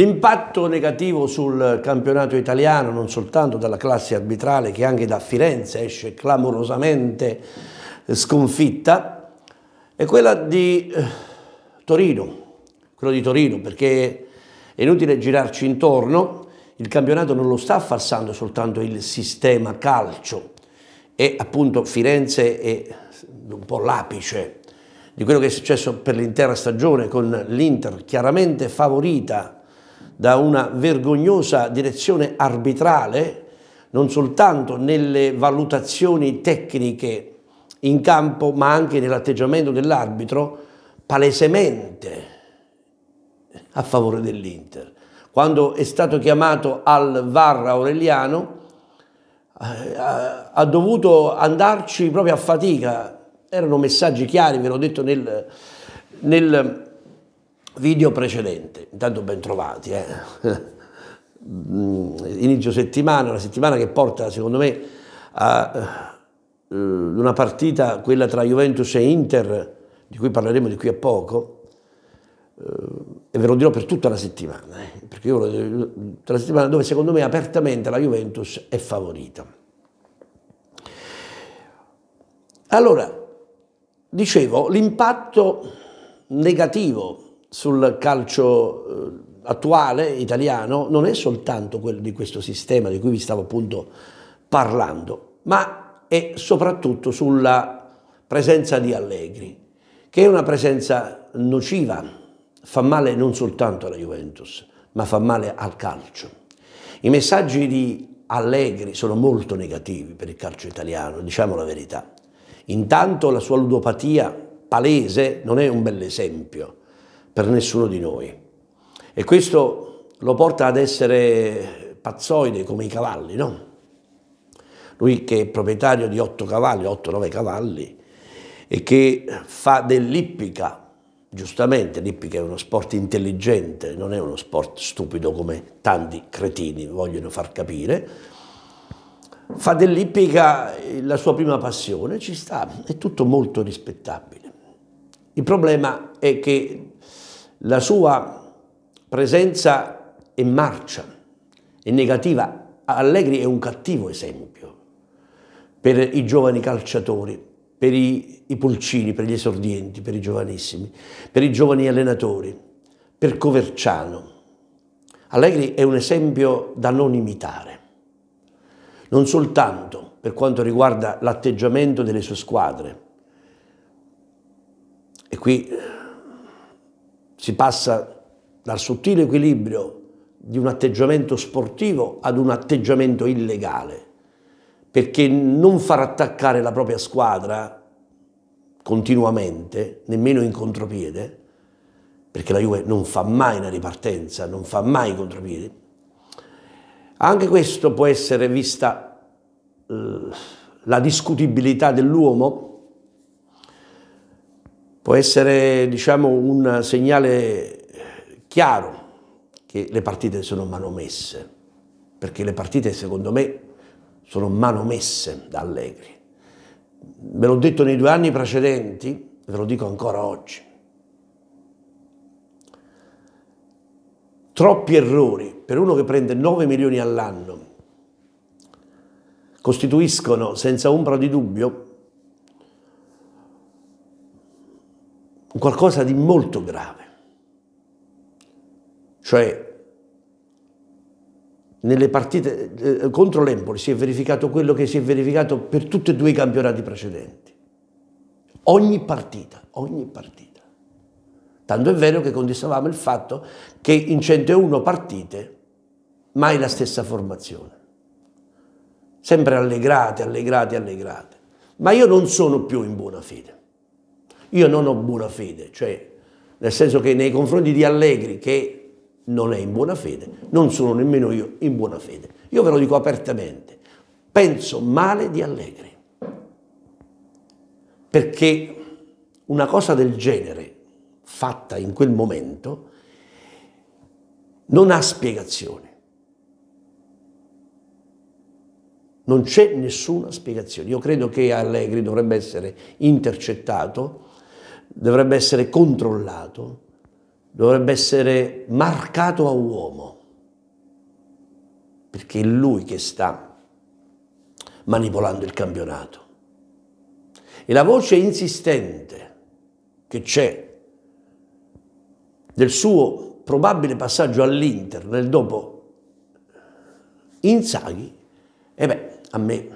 L'impatto negativo sul campionato italiano, non soltanto dalla classe arbitrale che anche da Firenze esce clamorosamente eh, sconfitta, è quella di eh, Torino, quello di Torino, perché è inutile girarci intorno, il campionato non lo sta affassando soltanto il sistema calcio, e appunto Firenze è un po' l'apice di quello che è successo per l'intera stagione con l'Inter chiaramente favorita da una vergognosa direzione arbitrale, non soltanto nelle valutazioni tecniche in campo, ma anche nell'atteggiamento dell'arbitro, palesemente a favore dell'Inter. Quando è stato chiamato al VAR Aureliano, eh, ha dovuto andarci proprio a fatica. Erano messaggi chiari, ve l'ho detto nel, nel video precedente. Intanto ben trovati, eh? Mm, inizio settimana, una settimana che porta secondo me a eh, una partita, quella tra Juventus e Inter, di cui parleremo di qui a poco, eh, e ve lo dirò per tutta la settimana, eh? perché io voglio tutta la settimana dove secondo me apertamente la Juventus è favorita. Allora, dicevo, l'impatto negativo sul calcio eh, attuale italiano non è soltanto quello di questo sistema di cui vi stavo appunto parlando, ma è soprattutto sulla presenza di Allegri, che è una presenza nociva, fa male non soltanto alla Juventus, ma fa male al calcio. I messaggi di Allegri sono molto negativi per il calcio italiano, diciamo la verità. Intanto la sua ludopatia palese non è un bell'esempio esempio per nessuno di noi. E questo lo porta ad essere pazzoide come i cavalli, no? Lui che è proprietario di 8 cavalli, 8-9 cavalli, e che fa dell'ippica, giustamente l'ippica è uno sport intelligente, non è uno sport stupido come tanti cretini vogliono far capire, fa dell'ippica la sua prima passione, ci sta, è tutto molto rispettabile. Il problema è che la sua presenza è marcia, è negativa. Allegri è un cattivo esempio per i giovani calciatori, per i, i pulcini, per gli esordienti, per i giovanissimi, per i giovani allenatori, per Coverciano. Allegri è un esempio da non imitare, non soltanto per quanto riguarda l'atteggiamento delle sue squadre. E qui si passa dal sottile equilibrio di un atteggiamento sportivo ad un atteggiamento illegale, perché non far attaccare la propria squadra continuamente, nemmeno in contropiede, perché la Juve non fa mai una ripartenza, non fa mai contropiede, anche questo può essere vista eh, la discutibilità dell'uomo può essere diciamo, un segnale chiaro che le partite sono manomesse, perché le partite secondo me sono manomesse da Allegri. Ve l'ho detto nei due anni precedenti, ve lo dico ancora oggi. Troppi errori per uno che prende 9 milioni all'anno costituiscono senza ombra di dubbio qualcosa di molto grave. Cioè, nelle partite eh, contro l'Empoli si è verificato quello che si è verificato per tutti e due i campionati precedenti. Ogni partita, ogni partita. Tanto è vero che condizionavamo il fatto che in 101 partite mai la stessa formazione. Sempre allegrate, allegrate, allegrate. Ma io non sono più in buona fede. Io non ho buona fede, cioè nel senso che nei confronti di Allegri, che non è in buona fede, non sono nemmeno io in buona fede. Io ve lo dico apertamente, penso male di Allegri, perché una cosa del genere, fatta in quel momento, non ha spiegazione. Non c'è nessuna spiegazione. Io credo che Allegri dovrebbe essere intercettato dovrebbe essere controllato, dovrebbe essere marcato a uomo, perché è lui che sta manipolando il campionato. E la voce insistente che c'è del suo probabile passaggio all'Inter nel dopo Inzaghi, e eh beh, a me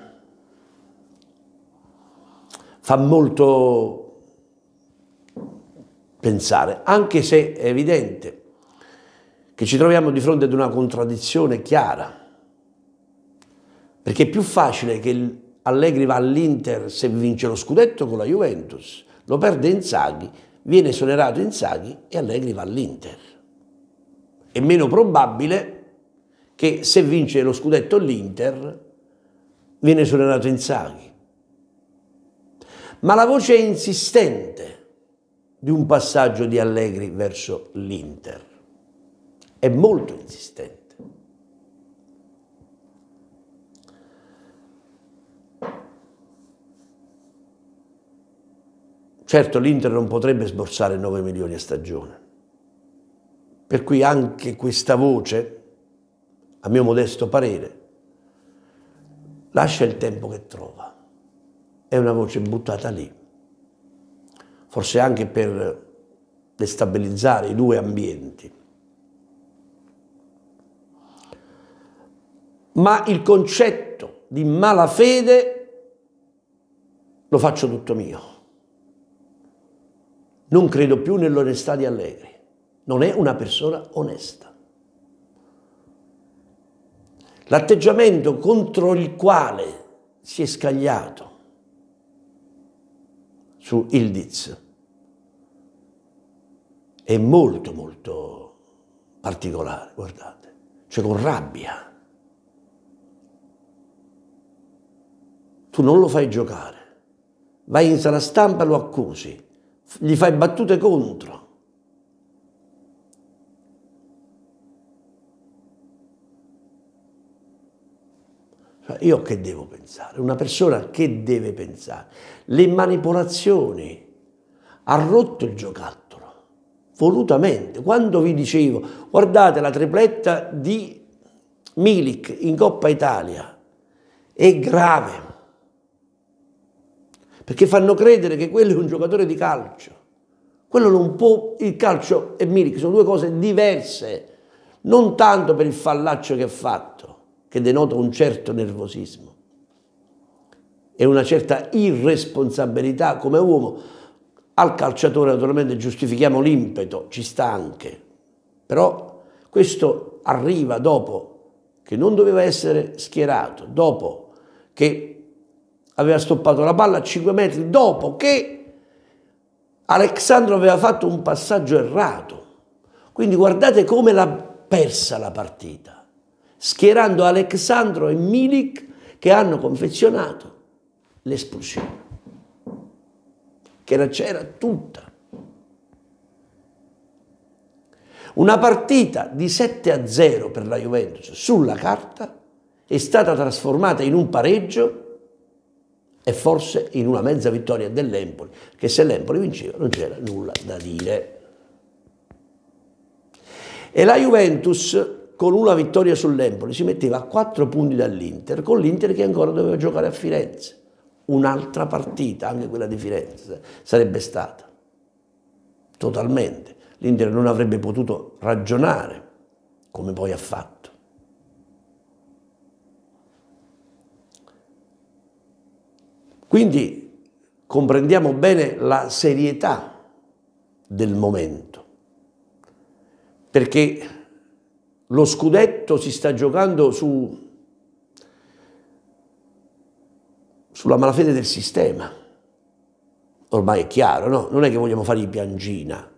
fa molto pensare, anche se è evidente che ci troviamo di fronte ad una contraddizione chiara, perché è più facile che Allegri va all'Inter se vince lo scudetto con la Juventus, lo perde Inzaghi, viene esonerato Inzaghi e Allegri va all'Inter. È meno probabile che se vince lo scudetto l'Inter viene esonerato Inzaghi. Ma la voce è insistente di un passaggio di Allegri verso l'Inter. È molto insistente. Certo l'Inter non potrebbe sborsare 9 milioni a stagione, per cui anche questa voce, a mio modesto parere, lascia il tempo che trova. È una voce buttata lì forse anche per destabilizzare i due ambienti. Ma il concetto di malafede lo faccio tutto mio. Non credo più nell'onestà di Allegri. Non è una persona onesta. L'atteggiamento contro il quale si è scagliato su Ildiz è molto molto particolare, guardate, cioè con rabbia. Tu non lo fai giocare, vai in sala stampa e lo accusi, gli fai battute contro. Cioè, io che devo pensare? Una persona che deve pensare? Le manipolazioni. Ha rotto il giocattolo volutamente. Quando vi dicevo, guardate la tripletta di Milik in Coppa Italia, è grave. Perché fanno credere che quello è un giocatore di calcio. Quello non può, il calcio e Milik sono due cose diverse, non tanto per il fallaccio che ha fatto, che denota un certo nervosismo e una certa irresponsabilità come uomo, al calciatore naturalmente giustifichiamo l'impeto, ci sta anche, però questo arriva dopo che non doveva essere schierato, dopo che aveva stoppato la palla a 5 metri, dopo che Alexandro aveva fatto un passaggio errato. Quindi guardate come l'ha persa la partita, schierando Alexandro e Milik che hanno confezionato l'espulsione maschera c'era tutta. Una partita di 7 a 0 per la Juventus sulla carta è stata trasformata in un pareggio e forse in una mezza vittoria dell'Empoli, che se l'Empoli vinceva non c'era nulla da dire. E la Juventus con una vittoria sull'Empoli si metteva a 4 punti dall'Inter, con l'Inter che ancora doveva giocare a Firenze un'altra partita, anche quella di Firenze, sarebbe stata. Totalmente. L'Inter non avrebbe potuto ragionare come poi ha fatto. Quindi comprendiamo bene la serietà del momento, perché lo scudetto si sta giocando su sulla malafede del sistema. Ormai è chiaro, no? Non è che vogliamo fare i piangina,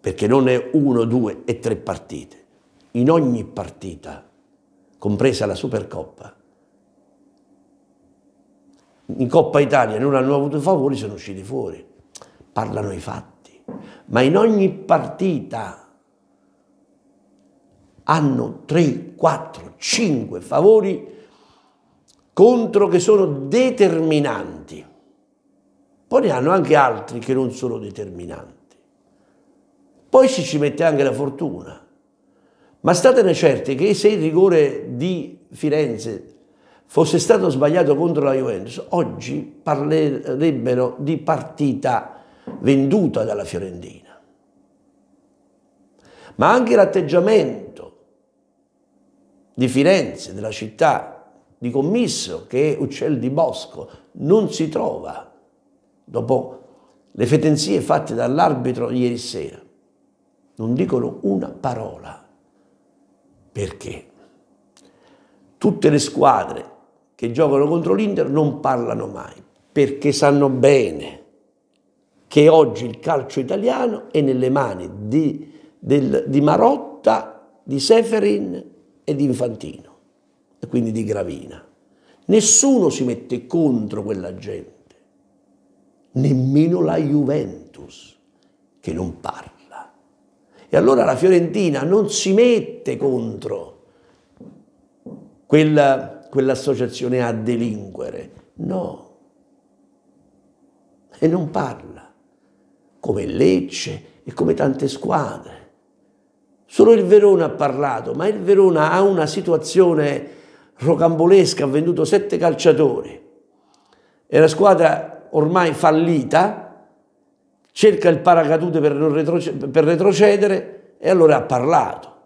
perché non è uno, due e tre partite. In ogni partita, compresa la Supercoppa, in Coppa Italia non hanno avuto favori, sono usciti fuori. Parlano i fatti. Ma in ogni partita hanno 3, 4, 5 favori contro che sono determinanti. Poi ne hanno anche altri che non sono determinanti. Poi ci ci mette anche la fortuna. Ma statene certi che se il rigore di Firenze fosse stato sbagliato contro la Juventus, oggi parlerebbero di partita venduta dalla Fiorentina. Ma anche l'atteggiamento di Firenze, della città, di commisso, che è uccel di bosco, non si trova dopo le fetenzie fatte dall'arbitro ieri sera. Non dicono una parola. Perché? Tutte le squadre che giocano contro l'Inter non parlano mai, perché sanno bene che oggi il calcio italiano è nelle mani di, del, di Marotta, di Seferin e di Infantino e quindi di Gravina. Nessuno si mette contro quella gente, nemmeno la Juventus, che non parla. E allora la Fiorentina non si mette contro quella, quell'associazione a delinquere, no. E non parla, come Lecce e come tante squadre. Solo il Verona ha parlato, ma il Verona ha una situazione rocambolesca, ha venduto sette calciatori, e la squadra ormai fallita, cerca il paracadute per, retroce per retrocedere e allora ha parlato,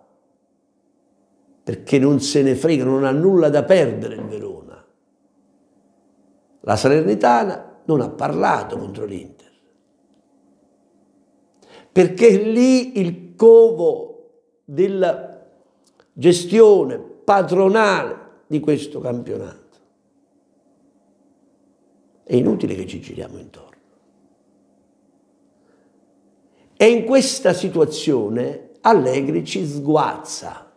perché non se ne frega, non ha nulla da perdere il Verona. La Salernitana non ha parlato contro l'Inter, perché lì il covo della gestione patronale di questo campionato. È inutile che ci giriamo intorno. E in questa situazione Allegri ci sguazza,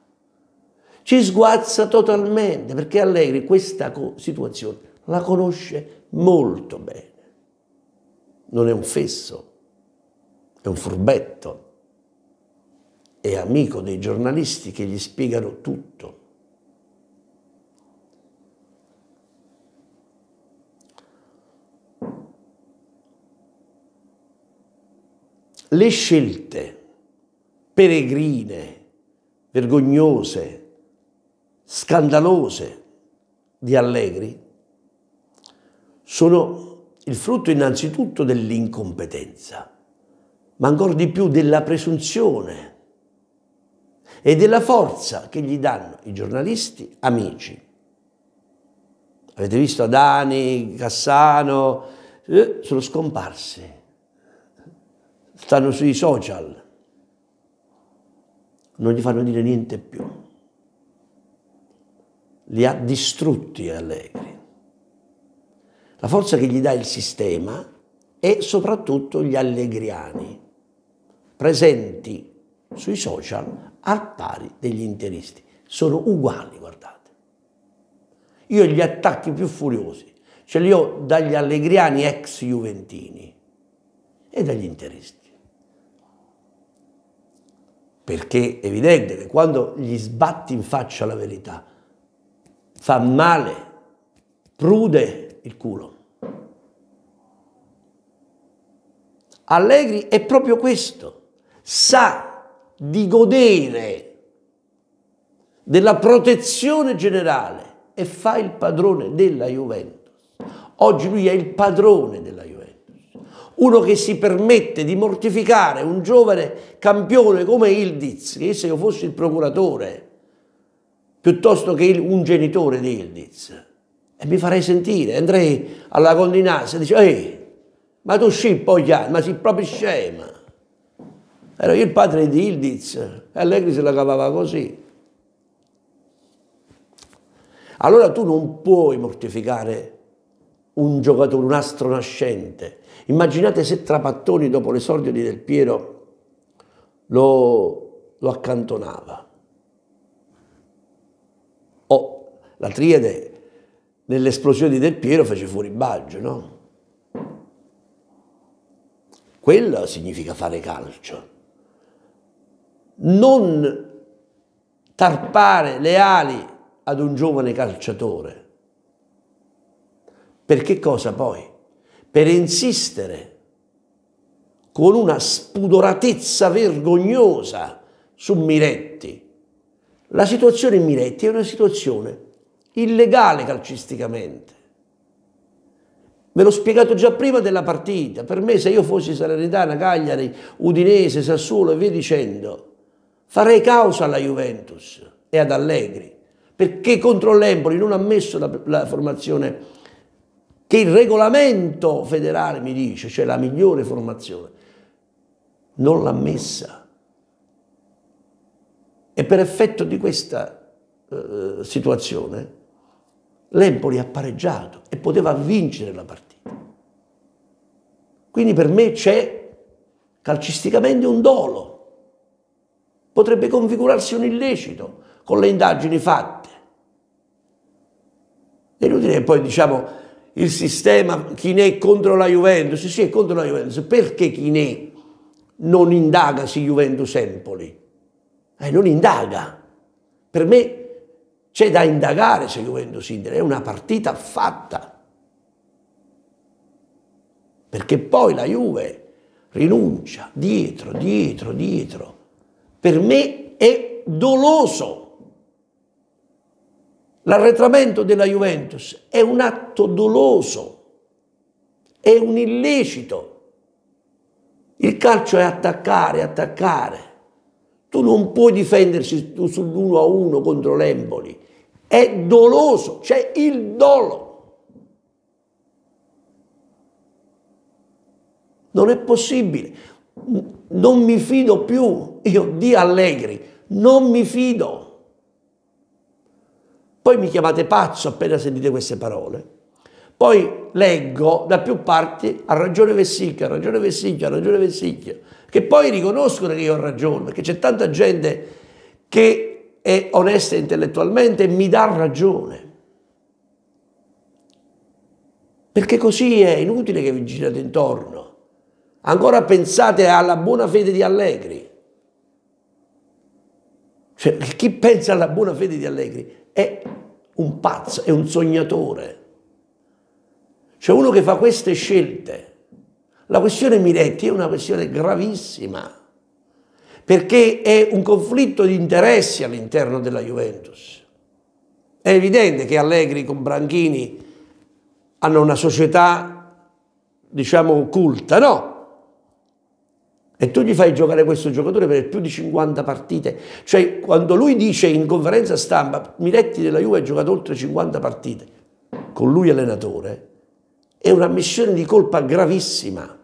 ci sguazza totalmente perché Allegri questa situazione la conosce molto bene. Non è un fesso, è un furbetto, è amico dei giornalisti che gli spiegano tutto le scelte peregrine, vergognose, scandalose di Allegri sono il frutto innanzitutto dell'incompetenza, ma ancora di più della presunzione e della forza che gli danno i giornalisti amici. Avete visto Adani, Cassano, eh, sono scomparsi stanno sui social, non gli fanno dire niente più. Li ha distrutti Allegri. La forza che gli dà il sistema è soprattutto gli allegriani, presenti sui social al pari degli interisti. Sono uguali, guardate. Io gli attacchi più furiosi ce li ho dagli allegriani ex juventini e dagli interisti perché è evidente che quando gli sbatti in faccia la verità, fa male, prude il culo. Allegri è proprio questo, sa di godere della protezione generale e fa il padrone della Juventus. Oggi lui è il padrone della Juventus uno che si permette di mortificare un giovane campione come Ildiz, che se io fossi il procuratore, piuttosto che il, un genitore di Ildiz, e mi farei sentire, andrei alla condinanza e dicevo, ehi, ma tu sci poi, ma sei proprio scema. Ero io il padre di Ildiz, e Allegri se la cavava così. Allora tu non puoi mortificare un giocatore, un astro nascente. Immaginate se Trapattoni dopo l'esordio di Del Piero lo, lo accantonava. O oh, la triade nell'esplosione di Del Piero fece fuori Baggio, no? Quello significa fare calcio. Non tarpare le ali ad un giovane calciatore per che cosa poi? Per insistere con una spudoratezza vergognosa su Miretti. La situazione in Miretti è una situazione illegale calcisticamente. Ve l'ho spiegato già prima della partita. Per me se io fossi Salernitana, Cagliari, Udinese, Sassuolo e via dicendo, farei causa alla Juventus e ad Allegri perché contro l'Empoli non ha messo la, la formazione che il regolamento federale mi dice, cioè la migliore formazione, non l'ha messa. E per effetto di questa eh, situazione l'Empoli ha pareggiato e poteva vincere la partita. Quindi per me c'è calcisticamente un dolo. Potrebbe configurarsi un illecito con le indagini fatte. È inutile che poi diciamo il sistema Chinè contro la Juventus, sì è contro la Juventus, perché Chinè non indaga si Juventus Empoli? Eh, non indaga. Per me c'è da indagare se Juventus Inter è una partita fatta. Perché poi la Juve rinuncia dietro, dietro, dietro. Per me è doloso L'arretramento della Juventus è un atto doloso, è un illecito. Il calcio è attaccare, attaccare. Tu non puoi difendersi sull'1 a 1 contro l'Emboli. È doloso, c'è il dolo. Non è possibile. Non mi fido più. Io di Allegri, non mi fido. Poi mi chiamate pazzo appena sentite queste parole. Poi leggo da più parti ha ragione Vessicchia, ha ragione Vessicchia, ha ragione Vessicchia, che poi riconoscono che io ho ragione, perché c'è tanta gente che è onesta intellettualmente e mi dà ragione. Perché così è inutile che vi girate intorno. Ancora pensate alla buona fede di Allegri. Cioè, chi pensa alla buona fede di Allegri è un pazzo, è un sognatore. C'è uno che fa queste scelte. La questione Miretti è una questione gravissima, perché è un conflitto di interessi all'interno della Juventus. È evidente che Allegri con Branchini hanno una società, diciamo, occulta, no? e tu gli fai giocare questo giocatore per più di 50 partite. Cioè, quando lui dice in conferenza stampa, Miretti della Juve ha giocato oltre 50 partite, con lui allenatore, è un'ammissione di colpa gravissima.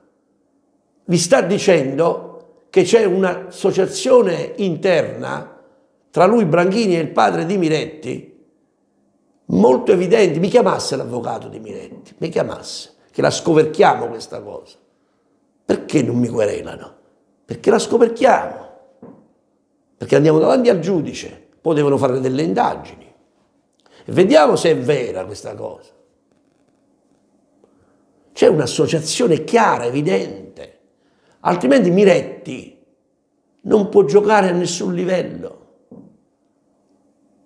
Vi sta dicendo che c'è un'associazione interna tra lui, Branchini e il padre di Miretti, molto evidente. Mi chiamasse l'avvocato di Miretti, mi chiamasse, che la scoverchiamo questa cosa. Perché non mi querelano? perché la scoperchiamo, perché andiamo davanti al giudice, poi devono fare delle indagini. E vediamo se è vera questa cosa. C'è un'associazione chiara, evidente, altrimenti Miretti non può giocare a nessun livello.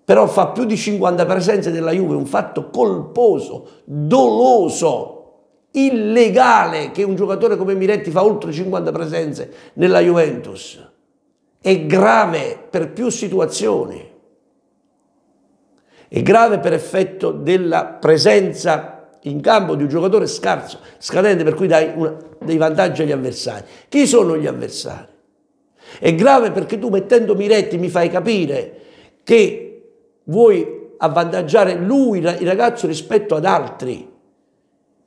Però fa più di 50 presenze della Juve, un fatto colposo, doloso, illegale che un giocatore come Miretti fa oltre 50 presenze nella Juventus. È grave per più situazioni. È grave per effetto della presenza in campo di un giocatore scarso, scadente, per cui dai una, dei vantaggi agli avversari. Chi sono gli avversari? È grave perché tu mettendo Miretti mi fai capire che vuoi avvantaggiare lui, il ragazzo, rispetto ad altri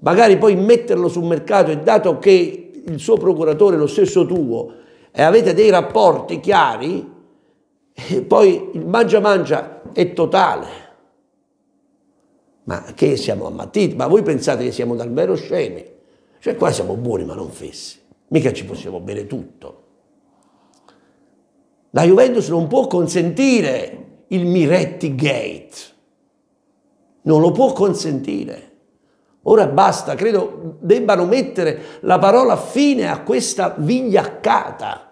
magari poi metterlo sul mercato e dato che il suo procuratore è lo stesso tuo e eh, avete dei rapporti chiari, eh, poi il mangia mangia è totale. Ma che siamo ammattiti? Ma voi pensate che siamo davvero scemi? Cioè qua siamo buoni ma non fessi, mica ci possiamo bere tutto. La Juventus non può consentire il Miretti Gate, non lo può consentire. Ora basta, credo debbano mettere la parola fine a questa vigliaccata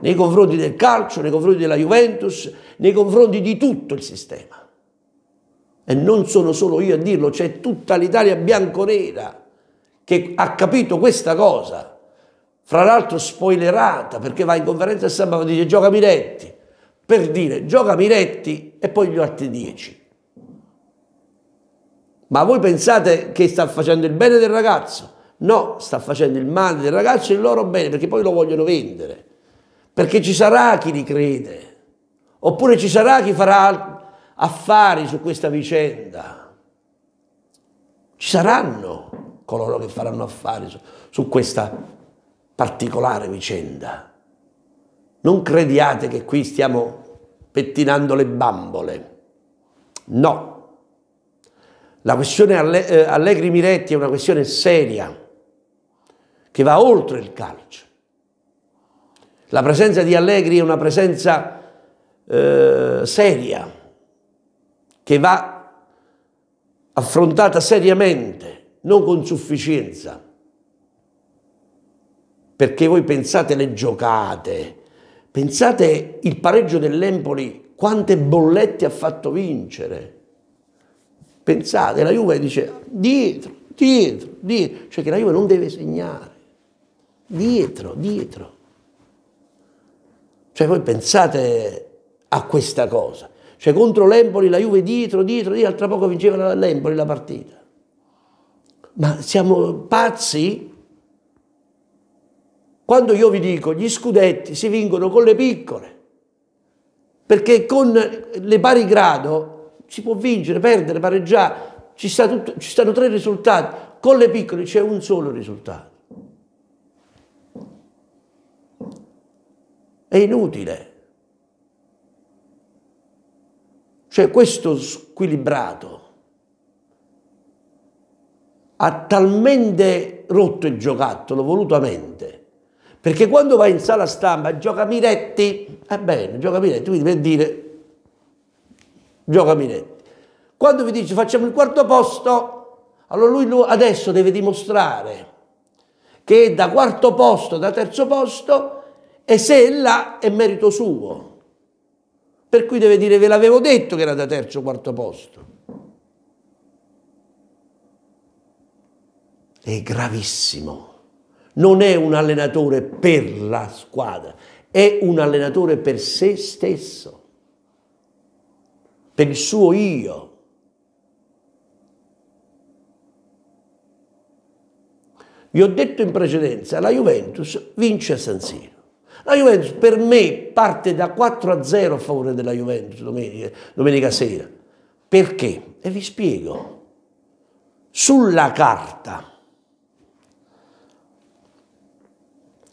nei confronti del calcio, nei confronti della Juventus, nei confronti di tutto il sistema. E non sono solo io a dirlo, c'è tutta l'Italia bianconera che ha capito questa cosa, fra l'altro spoilerata perché va in conferenza e stampa e dice gioca Miretti, per dire gioca Miretti e poi gli altri dieci. Ma voi pensate che sta facendo il bene del ragazzo? No, sta facendo il male del ragazzo e il loro bene, perché poi lo vogliono vendere. Perché ci sarà chi li crede. Oppure ci sarà chi farà affari su questa vicenda. Ci saranno coloro che faranno affari su, su questa particolare vicenda. Non crediate che qui stiamo pettinando le bambole. No la questione eh, Allegri Miretti è una questione seria che va oltre il calcio. La presenza di Allegri è una presenza eh, seria che va affrontata seriamente, non con sufficienza. Perché voi pensate le giocate, pensate il pareggio dell'Empoli, quante bollette ha fatto vincere Pensate, la Juve dice dietro, dietro, dietro, cioè che la Juve non deve segnare, dietro, dietro. Cioè voi pensate a questa cosa, cioè contro l'Empoli la Juve dietro, dietro, dietro, tra poco vinceva l'Empoli la partita. Ma siamo pazzi? Quando io vi dico gli scudetti si vincono con le piccole, perché con le pari grado si può vincere, perdere, pareggiare, ci, sta tutto, ci stanno tre risultati, con le piccole c'è un solo risultato. È inutile. Cioè questo squilibrato ha talmente rotto il giocattolo volutamente, perché quando va in sala stampa gioca Miretti, è bene, gioca Miretti, quindi per dire Gioca Minetti. Quando vi dice facciamo il quarto posto, allora lui adesso deve dimostrare che da quarto posto, da terzo posto, e se è là è merito suo. Per cui deve dire ve l'avevo detto che era da terzo o quarto posto. È gravissimo. Non è un allenatore per la squadra, è un allenatore per se stesso per il suo io. Vi ho detto in precedenza, la Juventus vince a San Siro. La Juventus per me parte da 4 a 0 a favore della Juventus domenica, domenica sera. Perché? E vi spiego. Sulla carta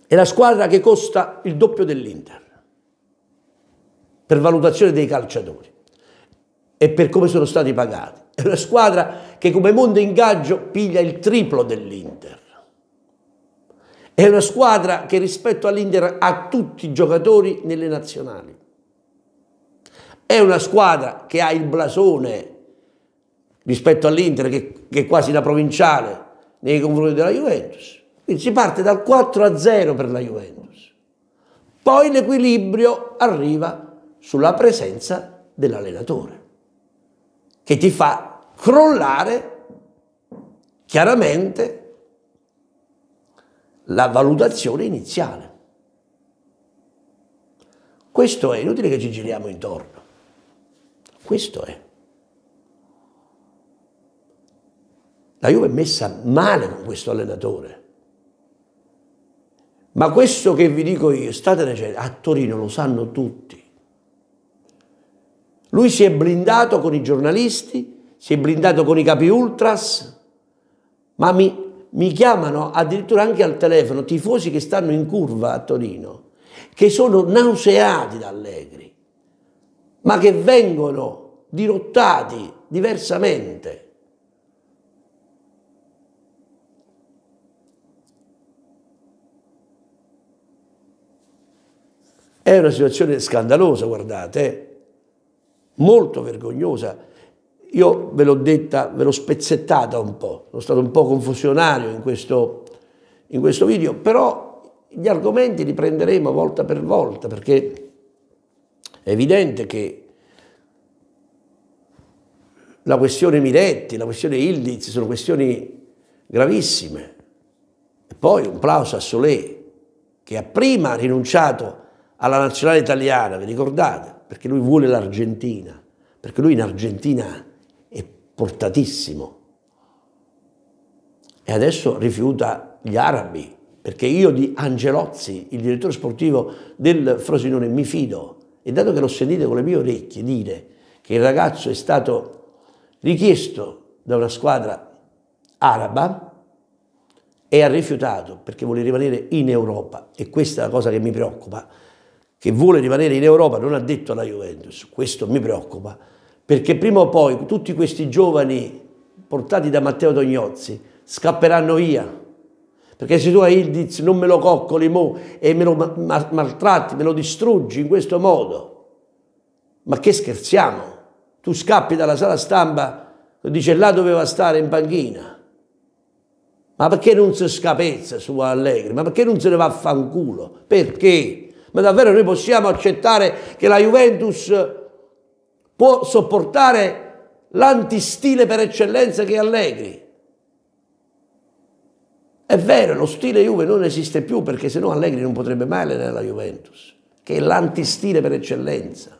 è la squadra che costa il doppio dell'Inter per valutazione dei calciatori e per come sono stati pagati. È una squadra che come mondo ingaggio piglia il triplo dell'Inter. È una squadra che rispetto all'Inter ha tutti i giocatori nelle nazionali. È una squadra che ha il blasone rispetto all'Inter che, che, è quasi la provinciale nei confronti della Juventus. Quindi si parte dal 4 a 0 per la Juventus. Poi l'equilibrio arriva sulla presenza dell'allenatore che ti fa crollare chiaramente la valutazione iniziale. Questo è inutile che ci giriamo intorno. Questo è. La Juve è messa male con questo allenatore. Ma questo che vi dico io, state a Torino lo sanno tutti. Lui si è blindato con i giornalisti, si è blindato con i capi ultras, ma mi, mi chiamano addirittura anche al telefono tifosi che stanno in curva a Torino, che sono nauseati da Allegri, ma che vengono dirottati diversamente. È una situazione scandalosa, guardate. Eh molto vergognosa. Io ve l'ho detta, ve l'ho spezzettata un po', sono stato un po' confusionario in questo, in questo video, però gli argomenti li prenderemo volta per volta perché è evidente che la questione Miretti, la questione Ildiz sono questioni gravissime. E poi un plauso a Solé, che ha prima rinunciato alla nazionale italiana, vi ricordate? perché lui vuole l'Argentina, perché lui in Argentina è portatissimo. E adesso rifiuta gli arabi, perché io di Angelozzi, il direttore sportivo del Frosinone, mi fido. E dato che l'ho sentito con le mie orecchie dire che il ragazzo è stato richiesto da una squadra araba, e ha rifiutato perché vuole rimanere in Europa e questa è la cosa che mi preoccupa che vuole rimanere in Europa non ha detto alla Juventus, questo mi preoccupa, perché prima o poi tutti questi giovani portati da Matteo Tognozzi scapperanno via. Perché se tu a Ildiz non me lo coccoli mo e me lo maltratti, me lo distruggi in questo modo, ma che scherziamo? Tu scappi dalla sala stampa, dice là doveva stare in panchina. Ma perché non si scapezza su Allegri? Ma perché non se ne va a fanculo? Perché? Ma davvero noi possiamo accettare che la Juventus può sopportare l'antistile per eccellenza che è Allegri? È vero, lo stile Juve non esiste più perché sennò Allegri non potrebbe mai allenare la Juventus, che è l'antistile per eccellenza.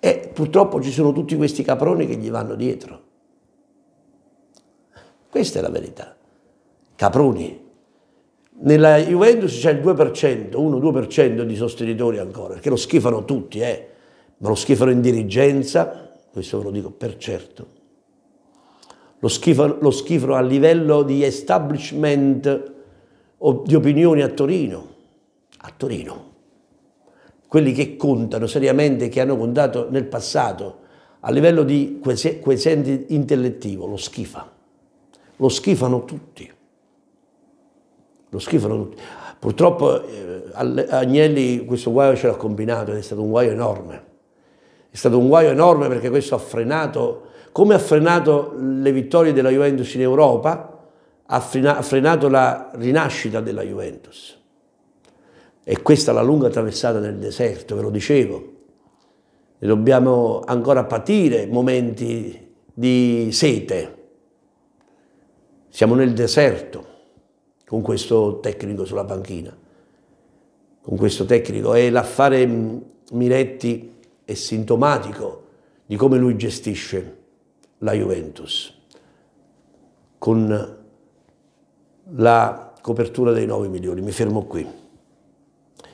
E purtroppo ci sono tutti questi caproni che gli vanno dietro. Questa è la verità. Caproni. Nella Juventus c'è il 2%, 1-2% di sostenitori ancora, perché lo schifano tutti, eh? ma lo schifano in dirigenza, questo ve lo dico per certo, lo schifano, lo schifano a livello di establishment di opinioni a Torino, a Torino. Quelli che contano seriamente, che hanno contato nel passato, a livello di quesente intellettivo, lo schifa. Lo schifano tutti lo schifano tutti. Purtroppo eh, Agnelli questo guaio ce l'ha combinato ed è stato un guaio enorme. È stato un guaio enorme perché questo ha frenato, come ha frenato le vittorie della Juventus in Europa, ha, frena, ha frenato la rinascita della Juventus. E questa è la lunga traversata nel deserto, ve lo dicevo. E dobbiamo ancora patire momenti di sete. Siamo nel deserto con questo tecnico sulla panchina. Con questo tecnico e l'affare mm, Miretti è sintomatico di come lui gestisce la Juventus con la copertura dei 9 milioni. Mi fermo qui.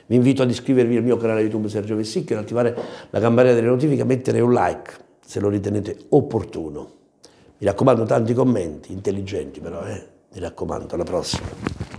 Vi invito ad iscrivervi al mio canale YouTube Sergio Vessicchio, ad attivare la campanella delle notifiche, a mettere un like se lo ritenete opportuno. Mi raccomando, tanti commenti, intelligenti però, eh? Mi raccomando, alla prossima.